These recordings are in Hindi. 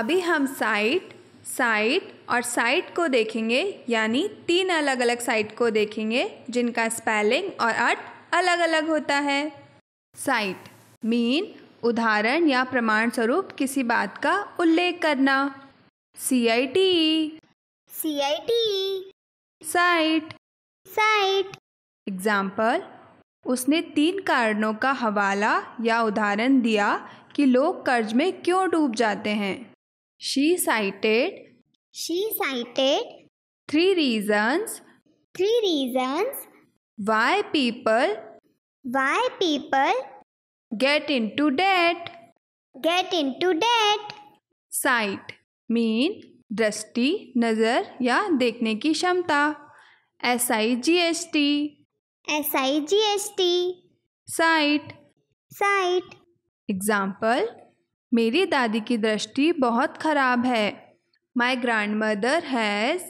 अभी हम साइट साइट और साइट को देखेंगे यानी तीन अलग अलग साइट को देखेंगे जिनका स्पेलिंग और अर्थ अलग अलग होता है साइट मीन उदाहरण या प्रमाण स्वरूप किसी बात का उल्लेख करना C I T C I T site site example उसने तीन कारणों का हवाला या उदाहरण दिया कि लोग कर्ज में क्यों डूब जाते हैं She cited She cited three reasons three reasons why people why people get into debt get into debt sight mean दृष्टि नज़र या देखने की क्षमता S I G S T S I G S T site site example मेरी दादी की दृष्टि बहुत खराब है my grandmother has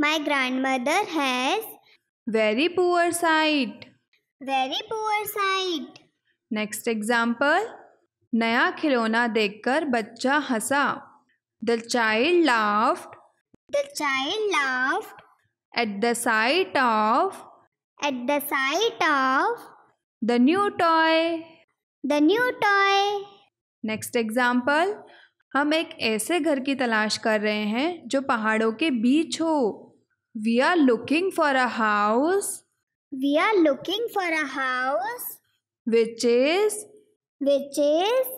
my grandmother has very poor sight very poor sight next example नया खिलौना देखकर बच्चा हंसा the child laughed the child laughed at the site of at the site of the new toy the new toy next example हम एक ऐसे घर की तलाश कर रहे हैं जो पहाड़ों के बीच हो we are looking for a house we are looking for a house which is which is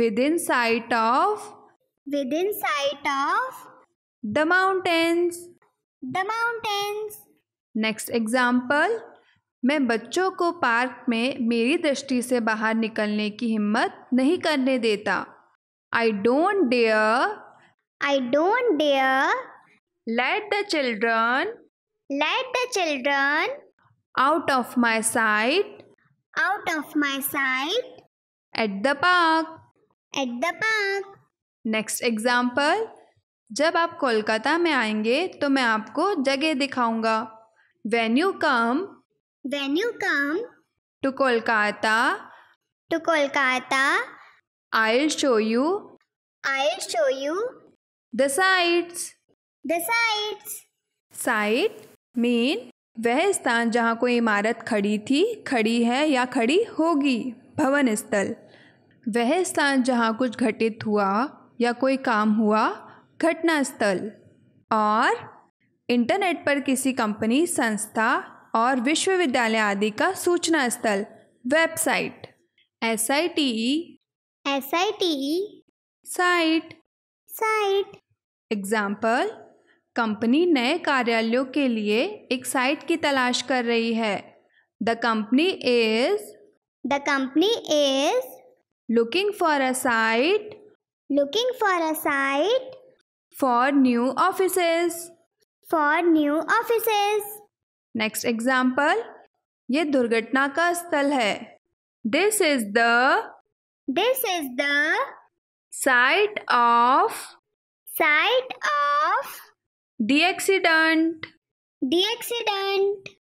within sight of within sight of the mountains the mountains next example मैं बच्चों को पार्क में मेरी दृष्टि से बाहर निकलने की हिम्मत नहीं करने देता I don't dare I don't dare let the children let the children out of my sight out of my sight at the park at the park next example जब आप कोलकाता में आएंगे तो मैं आपको जगह दिखाऊंगा When you come When you come to Kolkata, to Kolkata, I'll show you, I'll show you the sights, the sights. Sight mean वह स्थान जहाँ कोई इमारत खड़ी थी खड़ी है या खड़ी होगी भवन स्थल वह स्थान जहाँ कुछ घटित हुआ या कोई काम हुआ घटना स्थल और इंटरनेट पर किसी कंपनी संस्था और विश्वविद्यालय आदि का सूचना स्थल website S I T E S I T E site site example company नए कार्यालयों के लिए एक साइट की तलाश कर रही है the company is the company is looking for a site looking for a site for new office for new offices next example ये दुर्घटना का स्थल है this is the this is the site of site of the accident the accident